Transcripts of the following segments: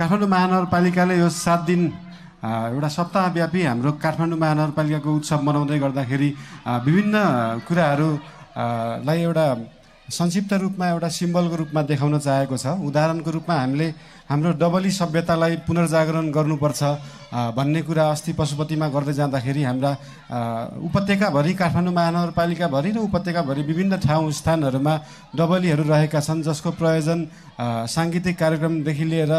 काठमाडौँ महानगरपालिकाले यो सात दिन एउटा सप्ताहव्यापी हाम्रो काठमाडौँ महानगरपालिकाको उत्सव मनाउँदै गर्दाखेरि विभिन्न कुराहरूलाई एउटा संक्षिप्त रूपमा एउटा सिम्बलको रूपमा देखाउन चाहेको छ उदाहरणको रूपमा हामीले हाम्रो डबली सभ्यतालाई पुनर्जागरण गर्नुपर्छ भन्ने कुरा अस्ति पशुपतिमा गर्दै जाँदाखेरि हाम्रा उपत्यकाभरि काठमाडौँ महानगरपालिकाभरि र उपत्यकाभरि विभिन्न ठाउँ स्थानहरूमा डबलीहरू रहेका छन् जसको प्रयोजन साङ्गीतिक कार्यक्रमदेखि लिएर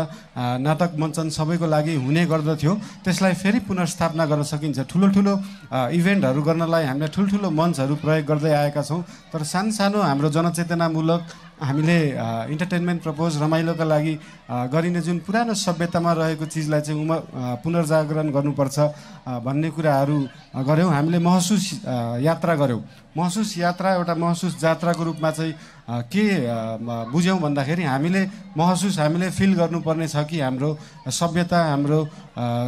नाटक मञ्चन सबैको लागि हुने गर्दथ्यो त्यसलाई फेरि पुनर्स्थापना गर्न सकिन्छ ठुलो ठुलो इभेन्टहरू गर्नलाई हामीले ठुल्ठुलो मञ्चहरू प्रयोग गर्दै आएका छौँ तर सानो सानो हाम्रो जनचेतनामूलक हामीले इन्टरटेन्मेन्ट प्रपोज रमाइलोका लागि गरिने जुन पुरानो सभ्यतामा रहेको चिजलाई चाहिँ उमा पुनर्जागरण गर्नुपर्छ भन्ने कुराहरू गऱ्यौँ हामीले महसुस यात्रा गऱ्यौँ महसुस यात्रा एउटा महसुस जात्राको रूपमा चाहिँ के बुझ्यौँ भन्दाखेरि हामीले महसुस हामीले फिल गर्नुपर्ने छ कि हाम्रो सभ्यता हाम्रो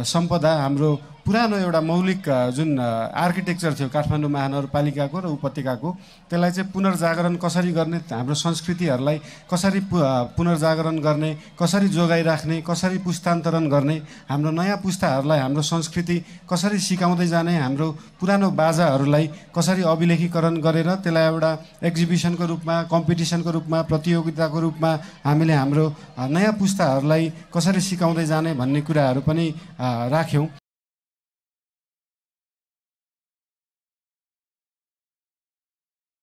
सम्पदा हाम्रो पुरानो एउटा मौलिक जुन आर्किटेक्चर थियो काठमाडौँ महानगरपालिकाको र उपत्यकाको त्यसलाई चाहिँ पुनर्जागरण कसरी गर्ने हाम्रो संस्कृतिहरूलाई कसरी पुनर्जागरण गर्ने कसरी जोगाइराख्ने कसरी पुस्तान्तरण गर्ने हाम्रो नयाँ पुस्ताहरूलाई हाम्रो संस्कृति कसरी सिकाउँदै जाने हाम्रो पुरानो बाजाहरूलाई कसरी अभिलेखीकरण गरेर त्यसलाई एउटा एक्जिबिसनको रूपमा कम्पिटिसनको रूपमा प्रतियोगिताको रूपमा हामीले हाम्रो नयाँ पुस्ताहरूलाई कसरी सिकाउँदै जाने भन्ने कुराहरू पनि राख्यौँ